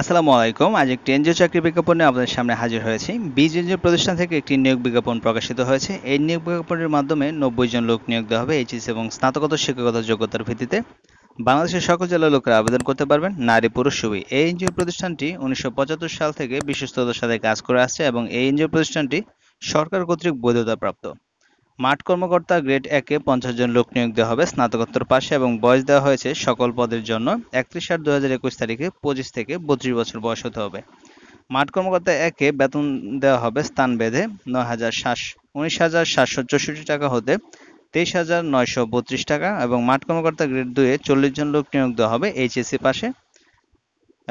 আসসালামু আলাইকুম আজ একটি এনজিও চাকরি বিজ্ঞাপনে আপনাদের সামনে হাজির হয়েছি বিজ এনজিও প্রতিষ্ঠান থেকে একটি নিয়োগ বিজ্ঞাপন প্রকাশিত হয়েছে এই নিয়োগ বিজ্ঞাপনের মাধ্যমে নব্বই জন লোক নিয়োগ দেওয়া হবে এইচএস এবং স্নাতকোত্তর শিক্ষকতা যোগ্যতার ভিত্তিতে বাংলাদেশের সকল জেলার লোকেরা আবেদন করতে পারবেন নারী পুরুষ সবই এই এনজিও প্রতিষ্ঠানটি উনিশশো সাল থেকে বিশ্বস্ততার সাথে কাজ করে আসছে এবং এই এনজিও প্রতিষ্ঠানটি সরকার কর্তৃক বৈধতাপ্রাপ্ত মাঠ কর্মকর্তা গ্রেড একে পঞ্চাশ জন লোক নিয়োগ দেওয়া হবে স্নাতকোত্তর পাশে এবং বয়স দেওয়া হয়েছে সকল পদের জন্য একত্রিশ আট দু তারিখে পঁচিশ থেকে বত্রিশ বছর বয়স হতে হবে মাঠ কর্মকর্তা একে বেতন দেওয়া হবে স্থান বেঁধে নয় হাজার সাত উনিশ হাজার সাতশো চৌষট্টি টাকা হতে তেইশ হাজার নয়শো বত্রিশ টাকা এবং মাঠ কর্মকর্তা গ্রেড দুয়ে চল্লিশ জন লোক নিয়োগ দেওয়া হবে এইচএসসি পাশে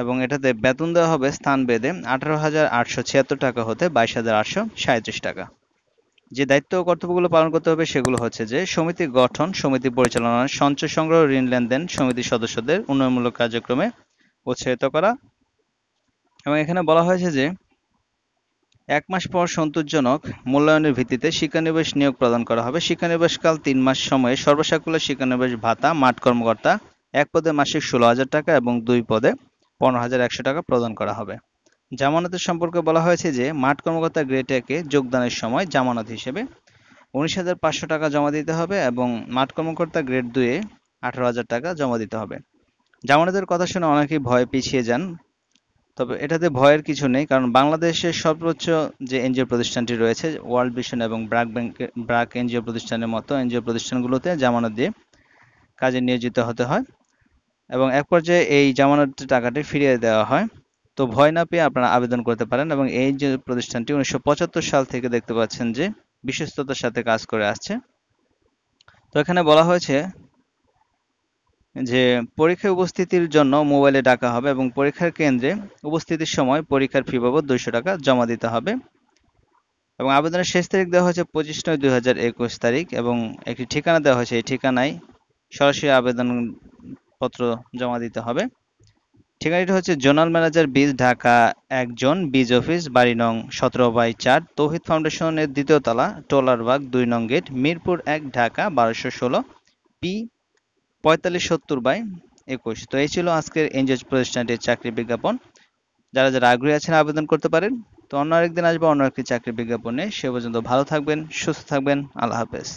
এবং এটাতে বেতন দেওয়া হবে স্থান বেঁধে আঠারো হাজার আটশো ছিয়াত্তর টাকা হতে বাইশ হাজার আটশো সাঁত্রিশ টাকা যে দায়িত্ব ও কর্তব্যগুলো পালন করতে হবে সেগুলো হচ্ছে যে সমিতি গঠন সমিতি পরিচালনা সঞ্চয় সংগ্রহ ঋণ লেনদেন সমিতির সদস্যদের উন্নয়নমূলক কার্যক্রমে উৎসাহিত করা এবং এখানে বলা হয়েছে যে এক মাস পর সন্তোষজনক মূল্যায়নের ভিত্তিতে শিক্ষানিবেশ নিয়োগ প্রদান করা হবে শিক্ষানিবেশকাল তিন মাস সময়ে সর্বসাকুল্য শিক্ষানিবেশ ভাতা মাঠ কর্মকর্তা এক পদে মাসিক ষোলো হাজার টাকা এবং দুই পদে পনেরো হাজার একশো টাকা প্রদান করা হবে জামানতের সম্পর্কে বলা হয়েছে যে মাঠ কর্মকর্তা গ্রেটাকে যোগদানের সময় জামানত হিসেবে উনিশ হাজার পাঁচশো টাকা জমা দিতে হবে এবং মাঠ কর্মকর্তা গ্রেড দুয়ে আঠারো হাজার টাকা জমা দিতে হবে জামানতের কথা শুনে অনেকেই ভয়ে পিছিয়ে যান তবে এটাতে ভয়ের কিছু নেই কারণ বাংলাদেশের সর্বোচ্চ যে এনজিও প্রতিষ্ঠানটি রয়েছে ওয়ার্ল্ড ভিশন এবং ব্রাক ব্যাংকের ব্রাক এনজিও প্রতিষ্ঠানের মতো এনজিও প্রতিষ্ঠানগুলোতে জামানত দিয়ে কাজে নিয়োজিত হতে হয় এবং এক পর্যায়ে এই জামানতের টাকাটি ফিরিয়ে দেওয়া হয় তো ভয় না পেয়ে আপনারা আবেদন করতে পারেন এবং এই যে প্রতিষ্ঠানটি উনিশশো সাল থেকে দেখতে পাচ্ছেন যে বিশ্বস্ততার সাথে কাজ করে আসছে তো এখানে বলা হয়েছে যে পরীক্ষায় উপস্থিতির জন্য মোবাইলে ডাকা হবে এবং পরীক্ষার কেন্দ্রে উপস্থিতির সময় পরীক্ষার ফি বাবদ দুইশো টাকা জমা দিতে হবে এবং আবেদনের শেষ তারিখ দেওয়া হয়েছে পঁচিশ নয় দুই তারিখ এবং একটি ঠিকানা দেওয়া হয়েছে এই ঠিকানায় সরাসরি আবেদনপত্র জমা দিতে হবে ঠিকানাটি হচ্ছে জোনাল ম্যানেজার বীজ ঢাকা একজন বীজ অফিস বাড়ি নং সতেরো বাই চার তৌহিদ ফাউন্ডেশনের দ্বিতীয় তলা টোলারবাগ দুই নং গেট মিরপুর এক ঢাকা বারোশো ষোলো পি পঁয়তাল্লিশ সত্তর বাই একুশ তো এই ছিল আজকের এনজিও প্রতিষ্ঠানটির চাকরি বিজ্ঞাপন যারা যারা আগ্রহী আছেন আবেদন করতে পারেন তো অন্য আরেকদিন আসবো অন্য একটি চাকরি বিজ্ঞাপনে সে পর্যন্ত ভালো থাকবেন সুস্থ থাকবেন আল্লাহ হাফেজ